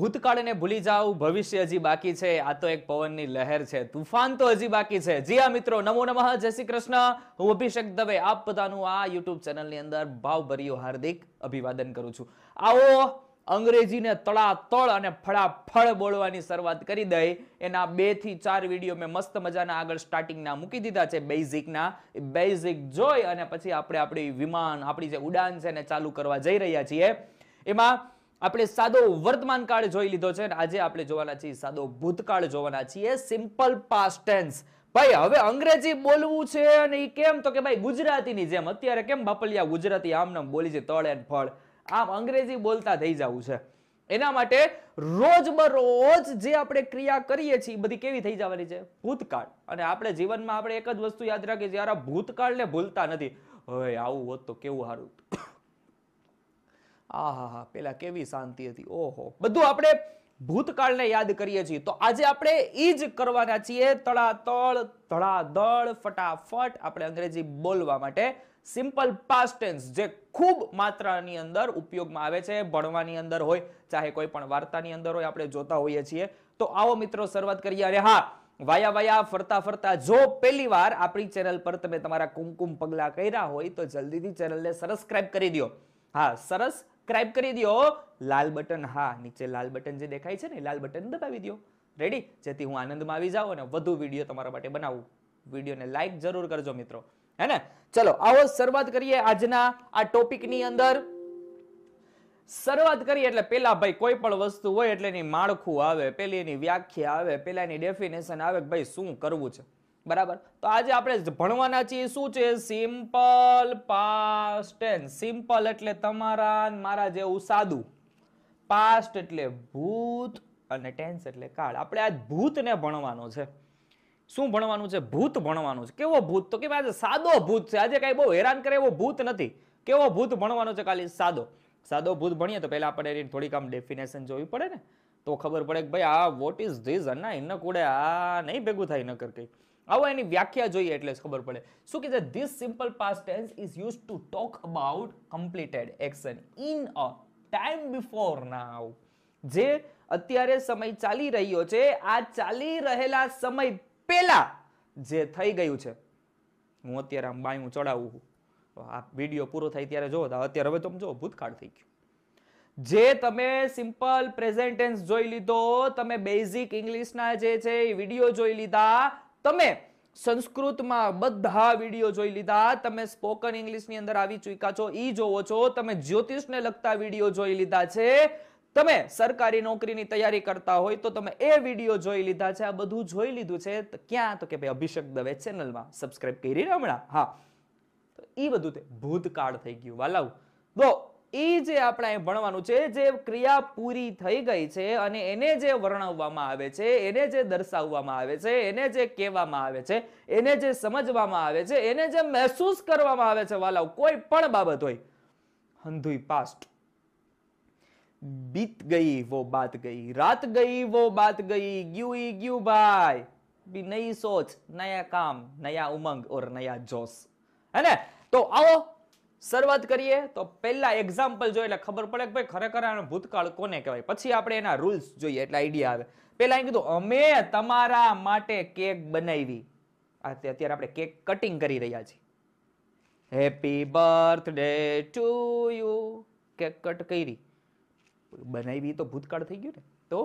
ભૂતકાળને ભૂલી જાઓ ભવિષ્ય હજી બાકી છે આ તો એક પવનની લહેર છે તુફાન તો હજી બાકી છે જી આ મિત્રો નમો નમઃ જય શ્રી કૃષ્ણ હું અભિષેક દવે આપ બધાનું આ યુટ્યુબ ચેનલની અંદર ભાવભર્યું હાર્દિક અભિવાદન કરું છું આવો અંગ્રેજીને તળાતળ અને ફળાફળ બોલવાની શરૂઆત કરી દઈ એના બે થી ચાર વિડીયો મેં મસ્ત મજાના આગળ સ્ટાર્ટિંગના મૂકી દીધા છે બેઝિકના બેઝિક જોઈ અને પછી આપણે આપણી વિમાન આપણી જે ઉડાન છે એને ચાલુ કરવા જઈ રહ્યા છીએ એમાં આપણે સાદો વર્તમાન કાળ જોઈ લીધો છે અને આજે આપણે જોવાના છીએ સાદો ભૂતકાળ જોવાના છીએ સિમ્પલ પાસ્ટ ભાઈ હવે અંગ્રેજી બોલવું છે અને એ કેમ તો કે ભાઈ ગુજરાતીની જેમ અત્યારે કેમ બાપલિયા ગુજરાતી આમ નામ બોલી છે તળ એન્ડ ફળ આમ અંગ્રેજી બોલતા થઈ જવું છે એના માટે રોજ બરોજ જે આપણે ક્રિયા કરીએ છીએ બધી કેવી થઈ જવાની છે ભૂતકાળ અને આપણે જીવનમાં આપણે એક જ વસ્તુ યાદ રાખીએ છીએ યાર ભૂતકાળને ભૂલતા નથી હવે આવું હોત તો કેવું સારું આહા હા હા પેલા કેવી શાંતિ હતી ઓહો બધું આપણે ભૂતકાળને યાદ કરીએ છીએ તો આજે આપણે એ જ કરવાના છીએ તળાતળ ધડાધડ ફટાફટ આપણે અંગ્રેજી બોલવા માટે સિમ્પલ પાસ્ટ જે ખૂબ માત્રાની અંદર ઉપયોગમાં આવે છે ભણવાની અંદર હોય ચાહે કોઈ પણ વાર્તાની અંદર હોય આપણે જોતા હોઈએ છીએ તો આવો મિત્રો શરૂઆત કરીએ અરે હા વાયા વાયા ફરતા ફરતા જો પહેલી વાર આપણી ચેનલ પર તમે તમારા કુમકુમ પગલા કર્યા હોય તો જલ્દીથી ચેનલને સબસ્ક્રાઇબ કરી દો હા સરસ સબસ્ક્રાઇબ કરી દો લાલ બટન હા નીચે લાલ બટન જે દેખાય છે ને લાલ બટન દબાવી દો રેડી જેથી હું આનંદમાં આવી જાઉં અને વધુ વિડીયો તમારા માટે બનાવું વિડીયોને લાઈક જરૂર કરજો મિત્રો હે ને ચલો આવો શરૂઆત કરીએ આજના આ ટોપિકની અંદર શરૂઆત કરીએ એટલે પેલા ભાઈ કોઈ પણ વસ્તુ હોય એટલે એની માળખું આવે પેલી એની વ્યાખ્યા આવે પેલા એની ડેફિનેશન આવે કે ભાઈ શું કરવું છે બરાબર તો આજે આપણે ભણવાના છીએ શું છે સિમ્પલ પાસ્ટ સિમ્પલ એટલે તમારા મારા જેવું સાદું પાસ્ટ એટલે ભૂત અને ટેન્સ એટલે કાળ આપણે આજ ભૂતને ભણવાનો છે શું ભણવાનું છે ભૂત ભણવાનું છે કેવો ભૂત તો કે આજે સાદો ભૂત છે આજે કાંઈ બહુ હેરાન કરે એવો ભૂત નથી કેવો ભૂત ભણવાનો છે ખાલી સાદો સાદો ભૂત ભણીએ તો પહેલાં આપણે એની થોડીક આમ ડેફિનેશન જોવી પડે ને તો ખબર પડે કે ભાઈ આ વોટ ઇઝ ધીઝ ના ઇન કુડે આ નહીં ભેગું થાય નકર કંઈ આવો એની વ્યાખ્યા જોઈએ એટલે ખબર પડે શું કે છે this simple past tense is use to talk about completed action in a time before now જે અત્યારે સમય ચાલી રહ્યો છે આ ચાલી રહેલા સમય પહેલા જે થઈ ગયું છે હું અત્યારે આમ બાયું ચડાવું છું આ વિડીયો પૂરો થાય ત્યારે જોવો અત્યારે હવે તમે જો ભૂતકાળ થઈ ગયું જે તમે સિમ્પલ પ્રેઝેન્ટેન્સ જોઈ લીધો તમે બેઝિક ઇંગ્લિશના જે છે એ વિડીયો જોઈ લીધા તમે સંસ્કૃતમાં બધા વિડીયો જોઈ લીધા તમે સ્પોકન ઇંગ્લિશની અંદર આવી ચૂક્યા છો એ જોવો છો તમે જ્યોતિષને લગતા વિડીયો જોઈ લીધા છે તમે સરકારી નોકરીની તૈયારી કરતા હોય તો તમે એ વિડીયો જોઈ લીધા છે આ બધું જોઈ લીધું છે ક્યાં તો કે ભાઈ અભિષેક દવે ચેનલમાં સબસ્ક્રાઇબ કરી હમણાં હા તો એ બધું તે ભૂતકાળ થઈ ગયું વાલાવ દો એ જે આપણે ભણવાનું છે જે ક્રિયા પૂરી થઈ ગઈ છે અને એને જે વર્ણવવામાં આવે છે એને જે દર્શાવવામાં આવે છે એને જે કહેવામાં આવે છે એને જે સમજવામાં આવે છે એને જે મહેસૂસ કરવામાં આવે છે વાલાવ કોઈ પણ બાબત હોય હંધુઈ પાસ્ટ બીત ગઈ વો બાત ગઈ રાત ગઈ વો બાત ગઈ ગ્યુ ઈ ગ્યુ ભાઈ બી નઈ સોચ નયા કામ નયા ઉમંગ ઓર નયા જોશ હે ને તો આવો શરૂઆત કરીએ તો પહેલા એક્ઝામ્પલ જોઈએ એટલે ખબર પડે કે ભાઈ ખરેખર આનો ભૂતકાળ કોને કહેવાય પછી આપણે એના રૂલ્સ જોઈએ એટલે આઈડિયા આવે પહેલાં એ કીધું અમે તમારા માટે કેક બનાવી અત્યારે આપણે કેક કટિંગ કરી રહ્યા છીએ happy birthday to you cake cut કરી બનાવી તો ભૂતકાળ થઈ ગયું ને તો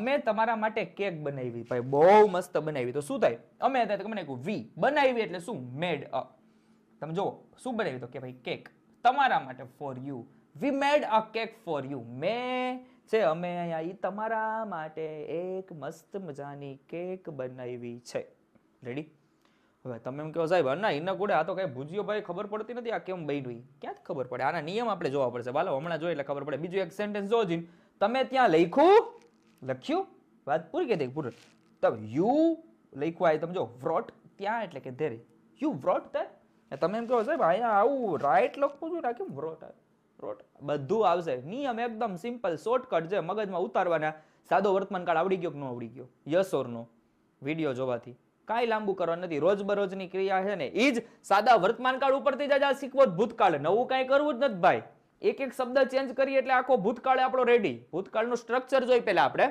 અમે તમારા માટે કેક બનાવી ભાઈ બહુ મસ્ત બનાવી તો શું થાય અમે તમને કહ્યું વી બનાવી એટલે શું મેડ અપ તમે જો શું બનાવ્યું તો કે ભાઈ કેક તમારા માટે for you we made a cake for you મેં છે અમે અહીંયા એ તમારા માટે એક મસ્ત મજાની કેક બનાવી છે રેડી હવે તમે એમ કહો સાહેબ ના એના કોડે આ તો કઈ ભૂજ્યો ભાઈ ખબર પડતી નથી આ કેમ બન્યું ક્યાંથી ખબર પડે આના નિયમ આપણે જોવા પડશે બાલો હમણાં જોઈએ એટલે ખબર પડે બીજું એક સેન્ટેન્સ જોજો તમે ત્યાં લખ્યું લખ્યું વાત પૂરી કહી દે પૂરી તમે યુ લખ્યું આ તમે જો વ્રોટ ત્યાં એટલે કે ધેરે યુ વ્રોટ ધ તમે એમ કહો સાહેબ અહીંયા આવું રાઈટ લખવું છું ને કેમ રોટ રોટ બધું આવશે નિયમ એકદમ સિમ્પલ શોર્ટકટ છે મગજમાં ઉતારવાના સાદો વર્તમાનકાળ આવડી ગયો કે ન આવડી ગયો યસ વિડીયો જોવાથી કાંઈ લાંબુ કરવા નથી રોજબરોજની ક્રિયા છે ને એ જ સાદા વર્તમાન કાળ ઉપરથી જ આ શીખવો ભૂતકાળ નવું કાંઈ કરવું જ નથી ભાઈ એક એક શબ્દ ચેન્જ કરીએ એટલે આખો ભૂતકાળ આપણો રેડી ભૂતકાળનું સ્ટ્રક્ચર જોઈ પહેલા આપણે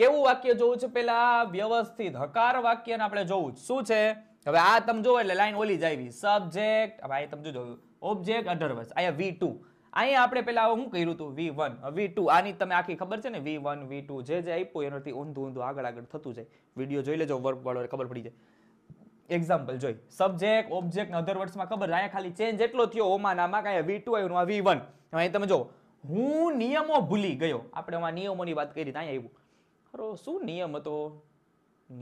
કેવું વાક્ય જોવું છે પેલા વ્યવસ્થિત હકાર વાક્યને આપણે જોવું શું છે હવે આ તમે જોવો એટલે લાઈન ઓલી જાવી સબ્જેક્ટ હવે અહીં તમે જોયું ઓબ્જેક્ટ અઢળવસ અહીંયા વી ટુ અહીંયા આપણે પેલા હું કર્યું હતું વી વન વી ટુ આની તમે આખી ખબર છે ને વી વન વી ટુ જે જે આપ્યું એનાથી ઊંધું ઊંધું આગળ આગળ થતું જાય વિડીયો જોઈ લેજો વર્ક વાળો ખબર પડી જાય એક્ઝામ્પલ જોઈ સબ્જેક્ટ ઓબ્જેક્ટ અધર વર્ડ્સમાં ખબર અહીંયા ખાલી ચેન્જ એટલો થયો ઓમાં નામાં કાંઈ વી ટુ આવ્યું વી વન અહીં તમે જો હું નિયમો ભૂલી ગયો આપણે આમાં નિયમોની વાત કરી ત્યાં આવ્યું મારો શું નિયમ હતો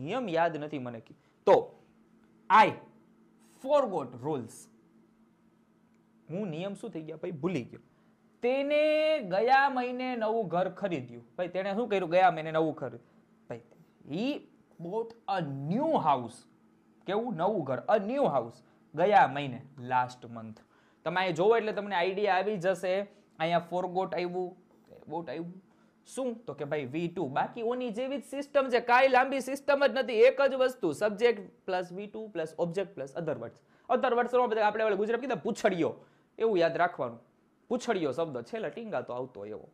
નિયમ યાદ નથી મને તો આઈ ફોરગોટ રૂલ્સ હું નિયમ શું થઈ ગયા ભાઈ ભૂલી ગયો તેને ગયા મહિને નવું ઘર ખરીદ્યું ભાઈ તેણે શું કર્યું ગયા મહિને નવું ઘર ભાઈ he bought a new house કેવું નવું ઘર અ ન્યૂ હાઉસ ગયા મહિને લાસ્ટ મંથ તમે અહીંયા જોવો એટલે તમને આઈડિયા આવી જશે અહીંયા ફોરગોટ આવ્યું બોટ આવ્યું શું તો કે ભાઈ વી ટુ બાકીઓની જેવી જ સિસ્ટમ છે કાંઈ લાંબી સિસ્ટમ જ નથી એક જ વસ્તુ subject plus V two plus object plus other words other વર્ડ્સમાં બધા આપણે ગુજરાત કીધા પૂછડીઓ એવું યાદ રાખવાનું પૂછડીઓ શબ્દ છેલ્લે ટીંગા તો આવતો એવો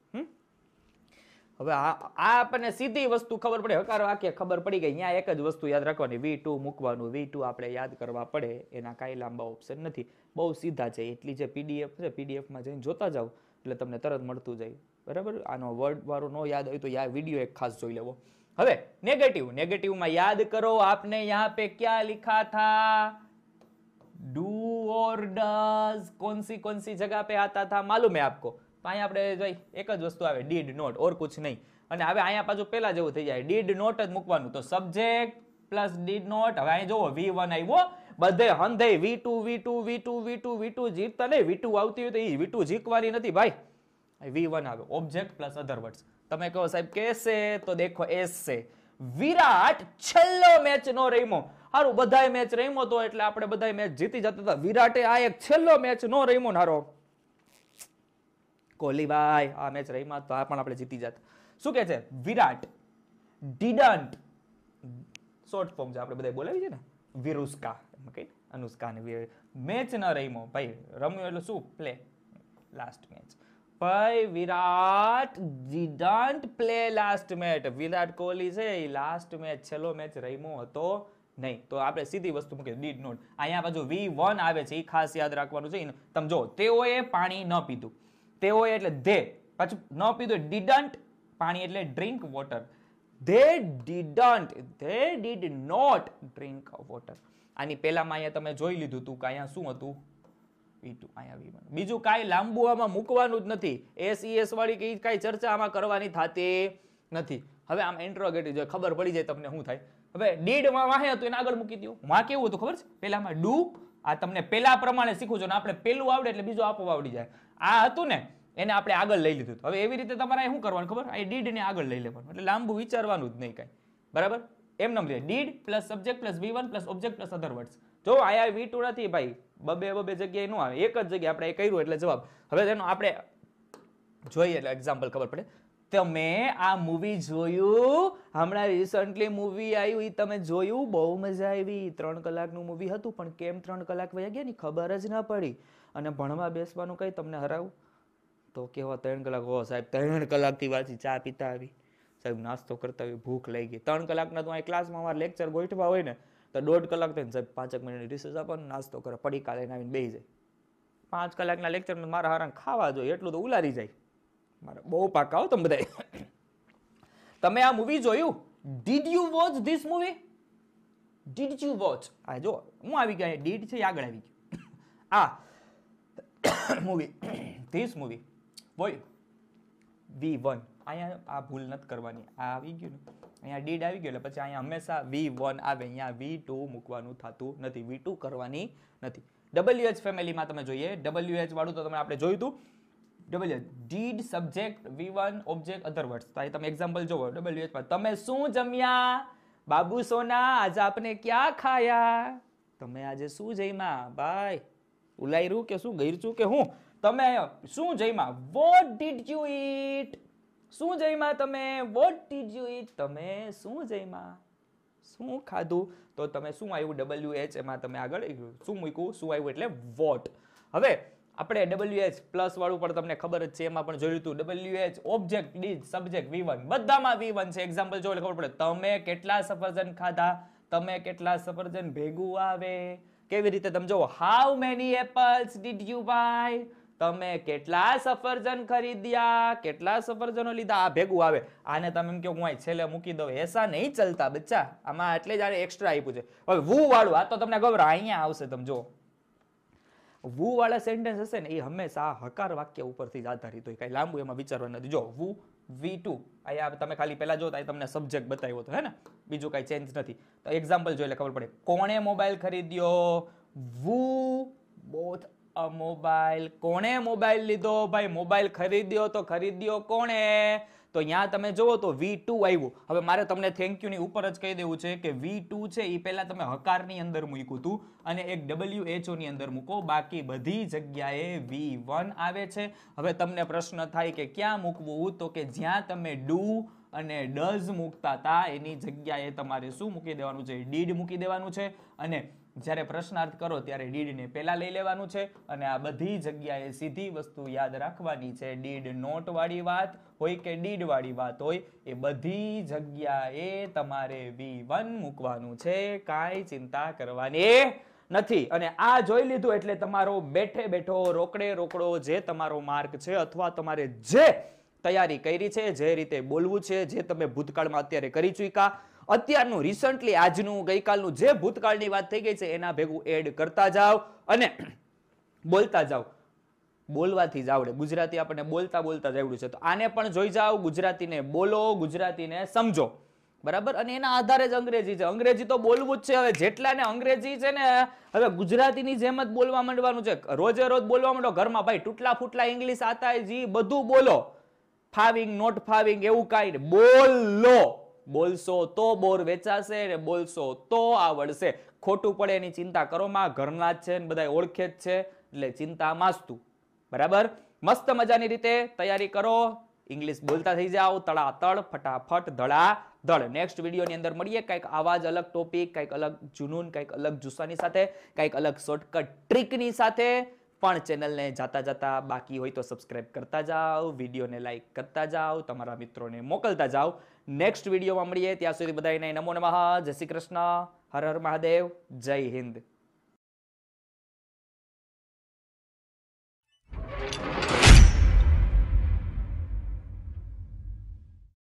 હવે આ આપણને સીધી વસ્તુ ખબર પડે હકાર વાક્ય ખબર પડી ગઈ ત્યાં એક જ વસ્તુ યાદ રાખવાની વી ટુ મૂકવાનું વી ટુ આપણે યાદ કરવા પડે એના કાંઈ લાંબા ઓપ્શન નથી બહુ સીધા છે એટલી જે પીડીએફ છે પીડીએફમાં જઈને જોતા જાઓ એટલે તમને તરત મળતું જાય બરાબર આનો વર્ડ વાળો ન યાદ હોય તો યા વિડીયો એક ખાસ જોઈ લેવો હવે નેગેટિવ નેગેટિવમાં યાદ કરો આપને યહાં પે ક્યા લિખા થા ડુ ઓર डज कौन सी कौन सी जगह पे आता था मालूम है आपको તો આપણે જોઈ એક જ વસ્તુ આવે ડીડ નોટ ઓર કુછ નહીં અને હવે અહીંયા પાછું પહેલા જેવું થઈ જાય ડીડ નોટ જ મૂકવાનું તો સબ્જેક્ટ પ્લસ ડીડ નોટ હવે અહીં જોવો વી વન આવ્યો બધે હંધે V two V two V two V two V two જીતતા નહીં વી ટુ આવતી હોય તો એ વી ટુ જીકવાની નથી ભાઈ વી વન આવે ઓબ્જેક્ટ પ્લસ અધર વર્ડ્સ તમે કહો સાહેબ કે છે તો દેખો એસ છે વિરાટ છેલ્લો મેચ નો રમ્યો હારું બધાય મેચ રમ્યો તો એટલે આપણે બધાય મેચ જીતી જતા હતા વિરાટે આ એક છેલ્લો મેચ નો રમ્યો નારો કોહલીભાઈ આ મેચ રમ્યા તો આ પણ આપણે જીતી જાત શું કે છે વિરાટ ડિડન્ટ શોર્ટ ફોર્મ છે આપણે બધા બોલાવી છે ને વિરુષ્કા એમ કઈ અનુષ્કા ને મેચ ન રમ્યો ભાઈ રમ્યો એટલે શું પ્લે લાસ્ટ મેચ ભાઈ Virat didn't play last match Virat Kohli છે એ લાસ્ટ મેચ છેલ્લો મેચ રમ્યો હતો નહીં તો આપણે સીધી વસ્તુ મૂકીએ ડીડ નોટ અહીંયા બાજુ વી વન આવે છે એ ખાસ યાદ રાખવાનું છે તમે જો તેઓએ પાણી ન પીધું તેઓએ એટલે ધે પાછું ન પીધું ડીડન્ટ પાણી એટલે drink water they didn't they did not drink water આની પહેલામાં અહીંયા તમે જોઈ લીધું હતું કે અહીંયા શું હતું બીજું કાંઈ લાંબુ આમાં મૂકવાનું જ નથી એસઈએસ e વાળી કઈ કાંઈ ચર્ચા આમાં કરવાની થતી નથી હવે આમ એન્ટ્રોગેટિવ જો ખબર પડી જાય તમને શું થાય હવે ડીડમાં વાહે હતું એને આગળ મૂકી દો માં કેવું હતું ખબર છે પહેલામાં ડુ આ તમને પહેલા પ્રમાણે શીખવું છો ને આપણે પહેલું આવડે એટલે બીજું આપો આવડી જાય આ હતું ને એને આપણે આગળ લઈ લીધું હવે એવી રીતે તમારે શું કરવાનું ખબર આ ડીડને આગળ લઈ લેવાનું એટલે લાંબુ વિચારવાનું જ નહીં કાંઈ બરાબર એમ નમ લીધે did plus subject plus V one plus object plus other words જો આયા વી ટુ નથી ભાઈ બબે બબે જગ્યાએ ન આવે એક જ જગ્યાએ આપણે એ કર્યું એટલે જવાબ હવે તેનો આપણે જોઈએ એટલે એક્ઝામ્પલ ખબર પડે તમે આ મૂવી જોયું હમણાં રિસન્ટલી મૂવી આવ્યું એ તમે જોયું બહુ મજા આવી ત્રણ કલાકનું મૂવી હતું પણ કેમ ત્રણ કલાક વયા ગયા ને ખબર જ ના પડી અને ભણવા બેસવાનું કંઈ તમને હરાવું તો કેવા ત્રણ કલાક હો સાહેબ ત્રણ કલાકથી વાંચી ચા પીતા આવી સાહેબ નાસ્તો કરતા હોય ભૂખ લઈ ગઈ ત્રણ કલાકના તો અહીં ક્લાસમાં અમારા લેક્ચર ગોઠવા હોય ને તો દોઢ કલાક થઈને સાહેબ પાંચેક મિનિટની રિસેસ આપો ને નાસ્તો કરે પડી કાલે આવીને બેસી જાય પાંચ કલાકના લેક્ચરમાં મારા હારા ખાવા જોઈએ એટલું તો ઉલારી જાય મારે બહુ પાકા આવો તમે બધા તમે આ મૂવી જોયું did you watch this movie did you watch આ જો હું આવી ગયા ડીડ છે આગળ આવી ગયું આ movie this movie boy V one અહીંયા આ ભૂલ નથી કરવાની આ આવી ગયું ને અહીંયા ડીડ આવી ગયું એટલે પછી અહીંયા હંમેશા વી વન આવે અહીંયા વી ટુ મૂકવાનું થતું નથી વી ટુ કરવાની નથી ડબલ્યુ એચ ફેમિલીમાં તમે જોઈએ ડબલ્યુ એચ વાળું તો તમે આપણે જોયું હતું W did subject V one object other words તો તમે એક્ઝામ્પલ જોવો ડબલ્યુ એચમાં તમે શું જમ્યા બાબુ સોના આજે આપને ક્યાં ખાયા તમે આજે શું જમ્યા ભાઈ ઉલાયરું કે શું ગયરચું કે હું તમે શું જમ્યા વોટ ડીડ યુ ઈટ શું જઈમાં તમે વોટ ડીડ યુ ઈટ તમે શું જઈમાં શું ખાધું તો તમે શું આવ્યું ડબલ્યુ એચ એમાં તમે આગળ શું મૂક્યું શું આવ્યું એટલે વોટ હવે આપણે ડબલ્યુ એચ પ્લસ વાળું પણ તમને ખબર જ છે એમાં પણ જોયું હતું W H object did subject V one બધામાં વી વન છે એક્ઝામ્પલ જો ખબર પડે તમે કેટલા સફરજન ખાધા તમે કેટલા સફરજન ભેગું આવે કેવી રીતે તમે જો how many apples did you buy તમે કેટલા સફરજન ખરીદ્યા કેટલા સફરજનો લીધા આ ભેગું આવે આને તમે એમ કે હું અહીં છેલ્લે મૂકી દઉં એસા નહીં ચલતા બચ્ચા આમાં એટલે જ આને એક્સ્ટ્રા આપ્યું છે હવે વુ વાળું આ તો તમને ખબર અહીંયા આવશે તમે જો વુ વાળા સેન્ટેન્સ હશે ને એ હંમેશા હકાર વાક્ય ઉપરથી જ આધારિત હોય કાંઈ લાંબુ એમાં વિચારવા નથી જો વુ વી ટુ અહીંયા તમે ખાલી પહેલાં જો અહીં તમને સબ્જેક્ટ બતાવ્યો હતો હે ને બીજું કાંઈ ચેન્જ નથી તો એક્ઝામ્પલ જોઈ એટલે ખબર પડે કોણે મોબાઈલ ખરીદ્યો વુ બોથ અ મોબાઈલ કોણે મોબાઈલ લીધો ભાઈ મોબાઈલ ખરીદ્યો તો ખરીદ્યો કોણે તો અહીંયા તમે જુઓ તો વી ટુ આવ્યું હવે મારે તમને થેન્ક યુની ઉપર જ કહી દેવું છે કે વી ટુ છે એ પહેલાં તમે હકારની અંદર મૂક્યું હતું અને એક ડબલ્યુ એચઓની અંદર મૂકો બાકી બધી જગ્યાએ વી વન આવે છે હવે તમને પ્રશ્ન થાય કે ક્યાં મૂકવું તો કે જ્યાં તમે ડુ અને ડઝ મૂકતા હતા એની જગ્યાએ તમારે શું મૂકી દેવાનું છે ડીડ મૂકી દેવાનું છે અને જ્યારે પ્રશ્નાર્થ કરો ત્યારે ડીડને પહેલાં લઈ લેવાનું છે અને આ બધી જગ્યાએ સીધી વસ્તુ યાદ રાખવાની છે ડીડ નોટવાળી વાત હોય કે ડીડવાળી વાત હોય એ બધી જગ્યાએ તમારે વી વન મૂકવાનું છે કાંઈ ચિંતા કરવાની નથી અને આ જોઈ લીધું એટલે તમારો બેઠે બેઠો રોકડે રોકડો જે તમારો માર્ક છે અથવા તમારે જે તૈયારી કરી છે જે રીતે બોલવું છે જે તમે ભૂતકાળમાં અત્યારે કરી ચૂક્યા અત્યારનું રિસન્ટલી આજનું ગઈકાલનું જે ભૂતકાળની વાત થઈ ગઈ છે એના ભેગું એડ કરતા જાઓ અને બોલતા જાઓ બોલવાથી જ આવડે ગુજરાતી આપણને બોલતા બોલતા જ આવડ્યું છે તો આને પણ જોઈ જાઓ ગુજરાતીને બોલો ગુજરાતીને સમજો બરાબર અને એના આધારે જ અંગ્રેજી છે અંગ્રેજી તો બોલવું જ છે હવે જેટલા ને અંગ્રેજી છે ને હવે ગુજરાતીની જેમ જ બોલવા માંડવાનું છે રોજે રોજ બોલવા માંડો ઘરમાં ભાઈ તૂટલા ફૂટલા ઇંગ્લિશ આતા જી બધું બોલો ફાવિંગ નોટ ફાવિંગ એવું કાંઈ બોલો બોલશો તો બોર વેચાશે ને બોલશો તો આવડશે ખોટું પડે એની ચિંતા કરો માં ઘરના છે ને બધા ઓળખે જ છે એટલે ચિંતા માસતું બરાબર મસ્ત મજાની રીતે તૈયારી કરો ઇંગ્લિશ બોલતા થઈ જાઓ તળાતળ ફટાફટ ધડા ધડ નેક્સ્ટ વિડીયોની અંદર મળીએ કંઈક આવા જ અલગ ટોપિક કંઈક અલગ જુનૂન કંઈક અલગ જુસ્સાની સાથે કંઈક અલગ શોર્ટકટ ટ્રીકની સાથે પણ ચેનલને જાતા જતા બાકી હોય તો સબસ્ક્રાઇબ કરતા જાઓ વિડીયોને લાઇક કરતા જાઓ તમારા મિત્રોને મોકલતા જાઓ નેક્સ્ટ વિડીયોમાં મળીએ ત્યાં સુધી બધાને નમો નમઃ જય શ્રી કૃષ્ણ હર હર મહાદેવ જય હિન્દ